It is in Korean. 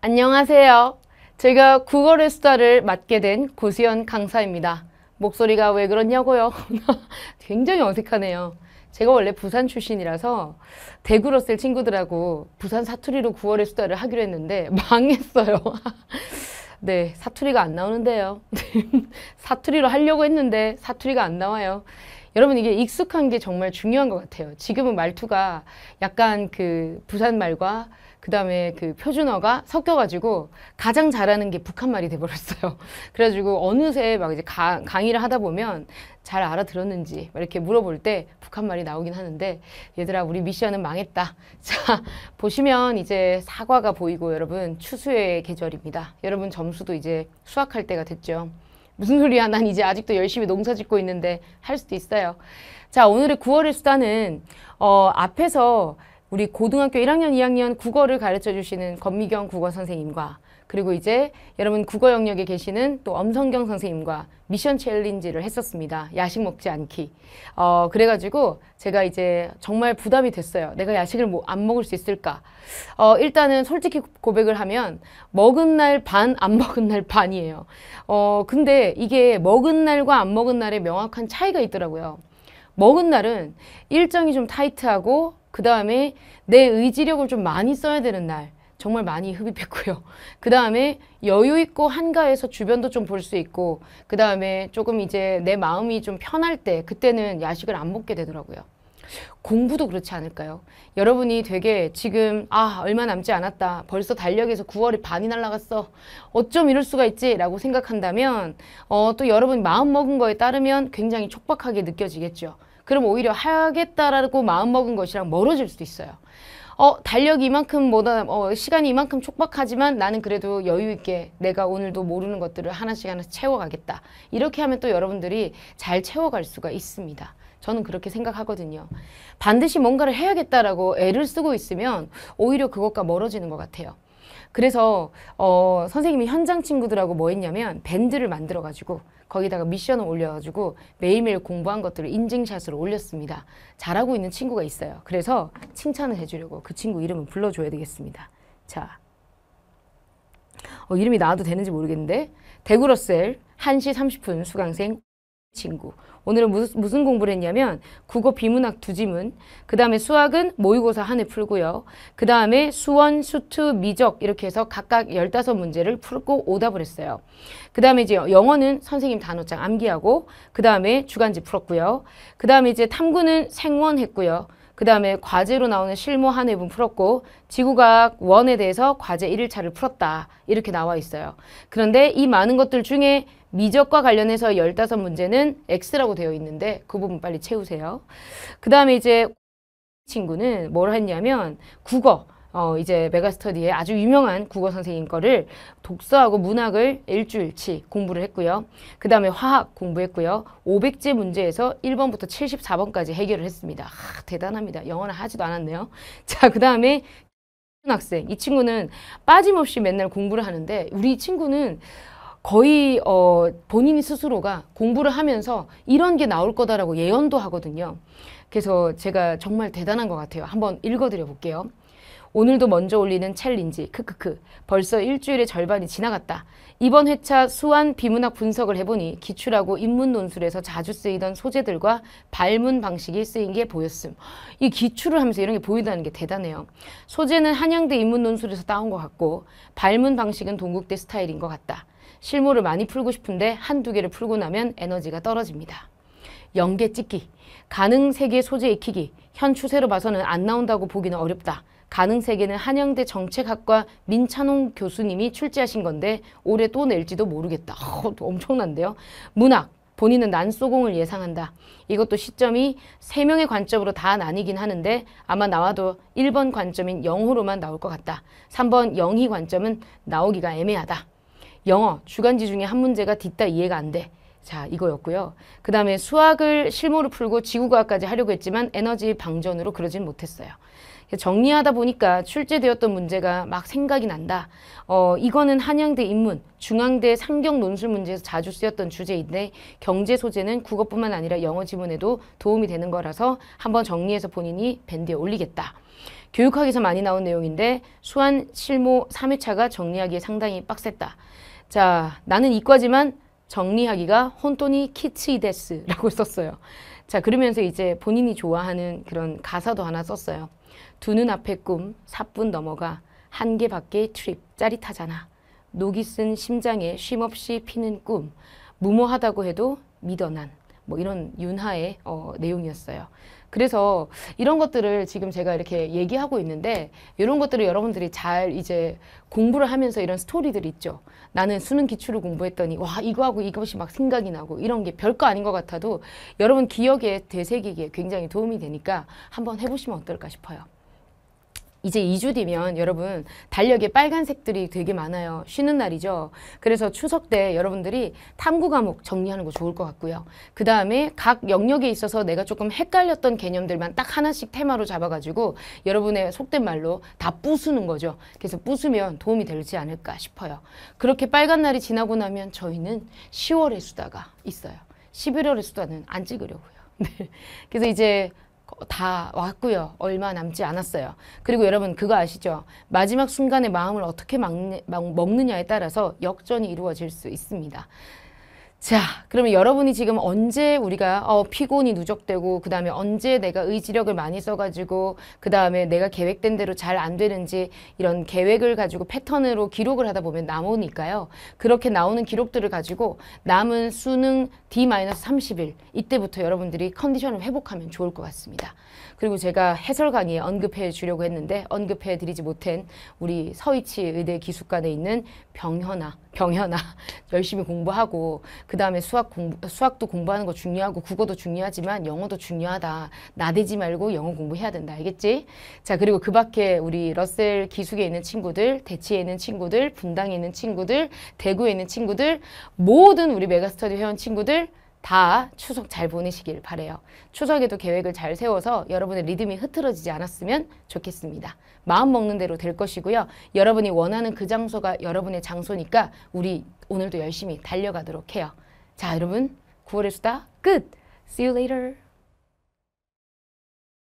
안녕하세요. 제가 국어의 수다를 맡게 된 고수연 강사입니다. 목소리가 왜 그러냐고요? 굉장히 어색하네요. 제가 원래 부산 출신이라서 대구로 쓸 친구들하고 부산 사투리로 9월의 수다를 하기로 했는데 망했어요. 네, 사투리가 안 나오는데요. 사투리로 하려고 했는데 사투리가 안 나와요. 여러분 이게 익숙한 게 정말 중요한 것 같아요. 지금은 말투가 약간 그 부산 말과 그 다음에 그 표준어가 섞여가지고 가장 잘하는 게 북한 말이 돼버렸어요. 그래가지고 어느새 막 이제 가, 강의를 하다 보면 잘 알아들었는지 이렇게 물어볼 때 북한 말이 나오긴 하는데 얘들아 우리 미션은 망했다. 자 보시면 이제 사과가 보이고 여러분 추수의 계절입니다. 여러분 점수도 이제 수확할 때가 됐죠. 무슨 소리야 난 이제 아직도 열심히 농사 짓고 있는데 할 수도 있어요. 자 오늘의 9월의 수단은 어, 앞에서 우리 고등학교 1학년, 2학년 국어를 가르쳐 주시는 권미경 국어 선생님과 그리고 이제 여러분 국어 영역에 계시는 또 엄성경 선생님과 미션 챌린지를 했었습니다. 야식 먹지 않기. 어, 그래가지고 제가 이제 정말 부담이 됐어요. 내가 야식을 뭐 안 먹을 수 있을까? 어, 일단은 솔직히 고백을 하면 먹은 날 반, 안 먹은 날 반이에요. 어, 근데 이게 먹은 날과 안 먹은 날의 명확한 차이가 있더라고요. 먹은 날은 일정이 좀 타이트하고 그 다음에 내 의지력을 좀 많이 써야 되는 날 정말 많이 흡입했고요. 그 다음에 여유 있고 한가해서 주변도 좀 볼 수 있고 그 다음에 조금 이제 내 마음이 좀 편할 때 그때는 야식을 안 먹게 되더라고요. 공부도 그렇지 않을까요? 여러분이 되게 지금 아 얼마 남지 않았다 벌써 달력에서 9월이 반이 날라갔어 어쩜 이럴 수가 있지 라고 생각한다면 어, 또 여러분 마음먹은 거에 따르면 굉장히 촉박하게 느껴지겠죠 그럼 오히려 하겠다라고 마음먹은 것이랑 멀어질 수도 있어요 어 달력 이만큼 뭐다 어, 시간이 이만큼 촉박하지만 나는 그래도 여유 있게 내가 오늘도 모르는 것들을 하나씩 하나씩 채워가겠다 이렇게 하면 또 여러분들이 잘 채워갈 수가 있습니다. 저는 그렇게 생각하거든요. 반드시 뭔가를 해야겠다라고 애를 쓰고 있으면 오히려 그것과 멀어지는 것 같아요. 그래서 어, 선생님이 현장 친구들하고 뭐 했냐면 밴드를 만들어 가지고 거기다가 미션을 올려가지고 매일매일 공부한 것들을 인증샷으로 올렸습니다. 잘하고 있는 친구가 있어요. 그래서 칭찬을 해주려고 그 친구 이름을 불러줘야 되겠습니다. 자, 어, 이름이 나와도 되는지 모르겠는데 데구러셀 1시 30분 수강생 친구. 오늘은 무슨, 무슨 공부를 했냐면 국어 비문학 두 지문, 그 다음에 수학은 모의고사 한 해 풀고요. 그 다음에 수원, 수트, 미적 이렇게 해서 각각 열다섯 문제를 풀고 오답을 했어요. 그 다음에 이제 영어는 선생님 단어장 암기하고 그 다음에 주간지 풀었고요. 그 다음에 이제 탐구는 생원했고요. 그 다음에 과제로 나오는 실무 한해분 풀었고 지구과학 1에 대해서 과제 1일차를 풀었다 이렇게 나와 있어요. 그런데 이 많은 것들 중에 미적과 관련해서 15문제는 X라고 되어 있는데 그 부분 빨리 채우세요. 그 다음에 이제 친구는 뭘 했냐면 국어 어, 이제 메가스터디의 아주 유명한 국어 선생님 거를 독서하고 문학을 일주일치 공부를 했고요. 그 다음에 화학 공부했고요. 500제 문제에서 1번부터 74번까지 해결을 했습니다. 아, 대단합니다. 영어는 하지도 않았네요. 자, 그 다음에 학생, 이 친구는 빠짐없이 맨날 공부를 하는데 우리 친구는 거의 어, 본인이 스스로가 공부를 하면서 이런 게 나올 거다라고 예언도 하거든요. 그래서 제가 정말 대단한 것 같아요. 한번 읽어드려 볼게요. 오늘도 먼저 올리는 챌린지 크크크 벌써 일주일의 절반이 지나갔다. 이번 회차 수완 비문학 분석을 해보니 기출하고 인문 논술에서 자주 쓰이던 소재들과 발문 방식이 쓰인 게 보였음. 이 기출을 하면서 이런 게 보인다는 게 대단해요. 소재는 한양대 인문 논술에서 따온 것 같고 발문 방식은 동국대 스타일인 것 같다. 실무를 많이 풀고 싶은데 한두 개를 풀고 나면 에너지가 떨어집니다. 연계 찍기, 가능 세계 소재 익히기, 현 추세로 봐서는 안 나온다고 보기는 어렵다. 가능세계는 한양대 정책학과 민찬홍 교수님이 출제하신 건데 올해 또 낼지도 모르겠다. 어, 엄청난데요. 문학, 본인은 난소공을 예상한다. 이것도 시점이 세명의 관점으로 다 나뉘긴 하는데 아마 나와도 1번 관점인 영호로만 나올 것 같다. 3번 영희 관점은 나오기가 애매하다. 영어, 주간지 중에 한 문제가 뒤따 이해가 안 돼. 자, 이거였고요. 그 다음에 수학을 실무로 풀고 지구과학까지 하려고 했지만 에너지 방전으로 그러진 못했어요. 정리하다 보니까 출제되었던 문제가 막 생각이 난다. 어, 이거는 한양대 인문, 중앙대 상경 논술 문제에서 자주 쓰였던 주제인데 경제 소재는 국어뿐만 아니라 영어 지문에도 도움이 되는 거라서 한번 정리해서 본인이 밴드에 올리겠다. 교육학에서 많이 나온 내용인데 수완 실무 3회차가 정리하기에 상당히 빡셌다. 자, 나는 이과지만 정리하기가 혼돈이 키치데스라고 썼어요. 자, 그러면서 이제 본인이 좋아하는 그런 가사도 하나 썼어요. 두 눈앞의 꿈, 사뿐 넘어가 한개밖에 트립, 짜릿하잖아. 녹이 쓴 심장에 쉼없이 피는 꿈, 무모하다고 해도 믿어 난. 뭐 이런 윤하의 어, 내용이었어요. 그래서 이런 것들을 지금 제가 이렇게 얘기하고 있는데 이런 것들을 여러분들이 잘 이제 공부를 하면서 이런 스토리들 있죠. 나는 수능 기출을 공부했더니 와 이거하고 이것이 막 생각이 나고 이런 게 별거 아닌 것 같아도 여러분 기억에 되새기기에 굉장히 도움이 되니까 한번 해보시면 어떨까 싶어요. 이제 2주 뒤면 여러분 달력에 빨간색들이 되게 많아요. 쉬는 날이죠. 그래서 추석 때 여러분들이 탐구 과목 정리하는 거 좋을 것 같고요. 그 다음에 각 영역에 있어서 내가 조금 헷갈렸던 개념들만 딱 하나씩 테마로 잡아가지고 여러분의 속된 말로 다 부수는 거죠. 그래서 부수면 도움이 되지 않을까 싶어요. 그렇게 빨간 날이 지나고 나면 저희는 10월의 수다가 있어요. 11월의 수다는 안 찍으려고요. 네. 그래서 이제 다 왔고요. 얼마 남지 않았어요. 그리고 여러분 그거 아시죠? 마지막 순간에 마음을 어떻게 막느, 먹느냐에 따라서 역전이 이루어질 수 있습니다. 자, 그러면 여러분이 지금 언제 우리가 어, 피곤이 누적되고 그 다음에 언제 내가 의지력을 많이 써가지고 그 다음에 내가 계획된 대로 잘 안 되는지 이런 계획을 가지고 패턴으로 기록을 하다 보면 나오니까요. 그렇게 나오는 기록들을 가지고 남은 수능 D-30일 이때부터 여러분들이 컨디션을 회복하면 좋을 것 같습니다. 그리고 제가 해설 강의에 언급해 주려고 했는데 언급해 드리지 못한 우리 서이치 의대 기숙관에 있는 병현아, 병현아 열심히 공부하고 그 다음에 수학 공부, 수학도 공부하는 거 중요하고 국어도 중요하지만 영어도 중요하다. 나대지 말고 영어 공부해야 된다. 알겠지? 자, 그리고 그 밖에 우리 러셀 기숙에 있는 친구들, 대치에 있는 친구들, 분당에 있는 친구들, 대구에 있는 친구들, 모든 우리 메가스터디 회원 친구들 다 추석 잘 보내시길 바래요. 추석에도 계획을 잘 세워서 여러분의 리듬이 흐트러지지 않았으면 좋겠습니다. 마음 먹는 대로 될 것이고요. 여러분이 원하는 그 장소가 여러분의 장소니까 우리 오늘도 열심히 달려가도록 해요. 자, 여러분 9월의 수다 끝! See you later!